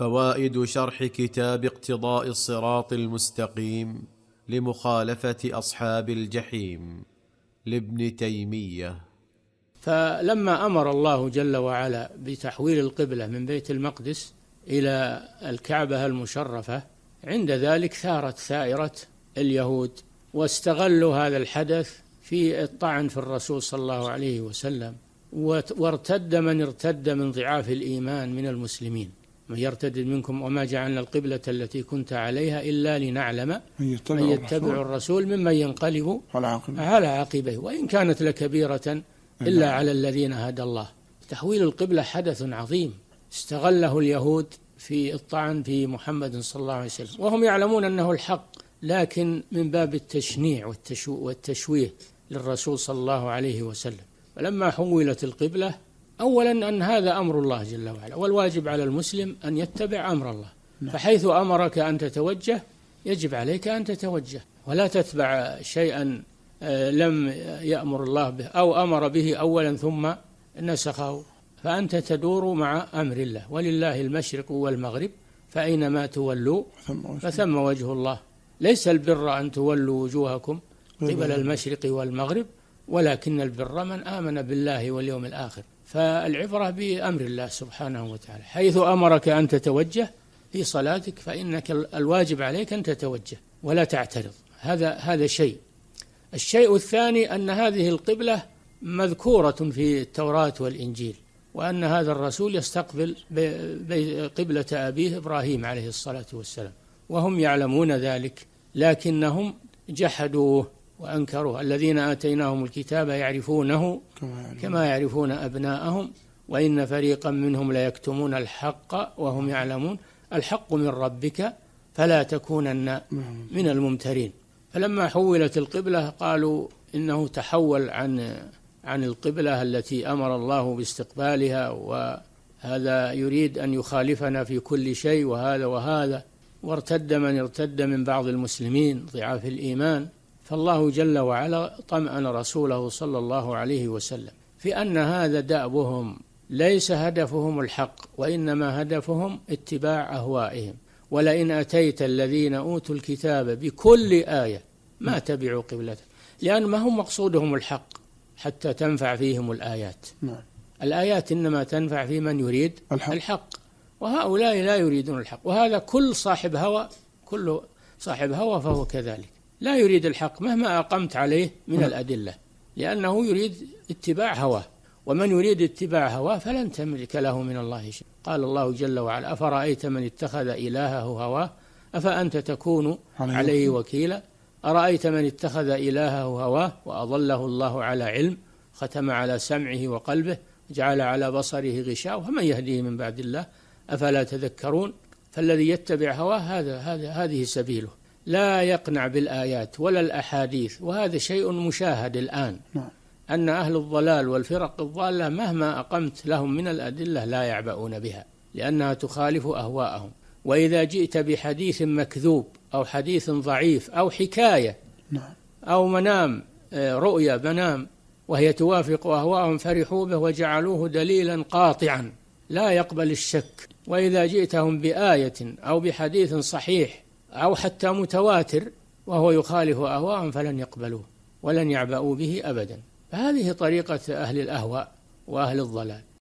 فوائد شرح كتاب اقتضاء الصراط المستقيم لمخالفه اصحاب الجحيم لابن تيميه فلما امر الله جل وعلا بتحويل القبله من بيت المقدس الى الكعبه المشرفه عند ذلك ثارت ثائره اليهود واستغلوا هذا الحدث في الطعن في الرسول صلى الله عليه وسلم وارتد من ارتد من ضعاف الايمان من المسلمين من يرتد منكم وما جعلنا القبلة التي كنت عليها إلا لنعلم من يتبع, من يتبع الرسول ممن ينقلب على عقبه على عقبيه وإن كانت لكبيرة إلا على الذين هدى الله تحويل القبلة حدث عظيم استغله اليهود في الطعن في محمد صلى الله عليه وسلم وهم يعلمون أنه الحق لكن من باب التشنيع والتشويه للرسول صلى الله عليه وسلم فلما حولت القبلة أولا أن هذا أمر الله جل وعلا والواجب على المسلم أن يتبع أمر الله نعم. فحيث أمرك أن تتوجه يجب عليك أن تتوجه ولا تتبع شيئا آه، لم يأمر الله به أو أمر به أولا ثم نسخه فأنت تدور مع أمر الله ولله المشرق والمغرب فأينما تولوا فثم وجه الله ليس البر أن تولوا وجوهكم قبل المشرق والمغرب ولكن البر من آمن بالله واليوم الآخر فالعبرة بأمر الله سبحانه وتعالى حيث أمرك أن تتوجه في صلاتك فإنك الواجب عليك أن تتوجه ولا تعترض هذا هذا شيء الشيء الثاني أن هذه القبلة مذكورة في التوراة والإنجيل وأن هذا الرسول يستقبل قبلة أبيه إبراهيم عليه الصلاة والسلام وهم يعلمون ذلك لكنهم جحدوه وأنكروه الذين آتيناهم الكتاب يعرفونه كما يعرفون أبناءهم وإن فريقا منهم ليكتمون الحق وهم يعلمون الحق من ربك فلا تكونن من الممترين فلما حولت القبلة قالوا إنه تحول عن عن القبلة التي أمر الله باستقبالها وهذا يريد أن يخالفنا في كل شيء وهذا وهذا وارتد من ارتد من بعض المسلمين ضعاف الإيمان فالله جل وعلا طمأن رسوله صلى الله عليه وسلم في أن هذا دأبهم ليس هدفهم الحق وإنما هدفهم اتباع أهوائهم ولئن أتيت الذين أوتوا الكتاب بكل آية ما تبعوا قبلتك لأن ما هم مقصودهم الحق حتى تنفع فيهم الآيات نعم. الآيات إنما تنفع في من يريد الحق. الحق وهؤلاء لا يريدون الحق وهذا كل صاحب هوى كل صاحب هوى فهو كذلك لا يريد الحق مهما أقمت عليه من الأدلة لأنه يريد اتباع هواه ومن يريد اتباع هواه فلن تملك له من الله شيء قال الله جل وعلا أفرأيت من اتخذ إلهه هواه أفأنت تكون عليه وكيلا أرأيت من اتخذ إلهه هواه وأضله الله على علم ختم على سمعه وقلبه جعل على بصره غشاوة فمن يهديه من بعد الله أفلا تذكرون فالذي يتبع هواه هذا هذا هذه سبيله لا يقنع بالآيات ولا الأحاديث وهذا شيء مشاهد الآن نعم. أن أهل الضلال والفرق الضالة مهما أقمت لهم من الأدلة لا يعبؤون بها لأنها تخالف أهواءهم وإذا جئت بحديث مكذوب أو حديث ضعيف أو حكاية نعم. أو منام آه، رؤيا منام وهي توافق أهواءهم فرحوا به وجعلوه دليلا قاطعا لا يقبل الشك وإذا جئتهم بآية أو بحديث صحيح أو حتى متواتر وهو يخالف أهواءهم فلن يقبلوه ولن يعبأوا به أبدا فهذه طريقة أهل الأهواء وأهل الضلال